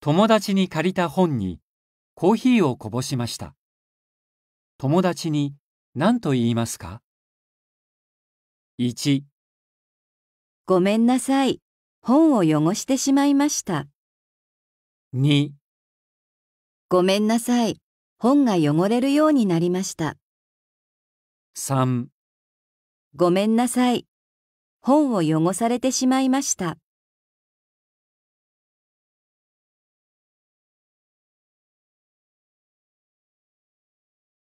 友達に借りた本にコーヒーをこぼしました。友達に何と言いますか ?1 ごめんなさい。本を汚してしまいました。2ごめんなさい。本が汚れるようになりました。3ごめんなさい。本を汚されてしまいました。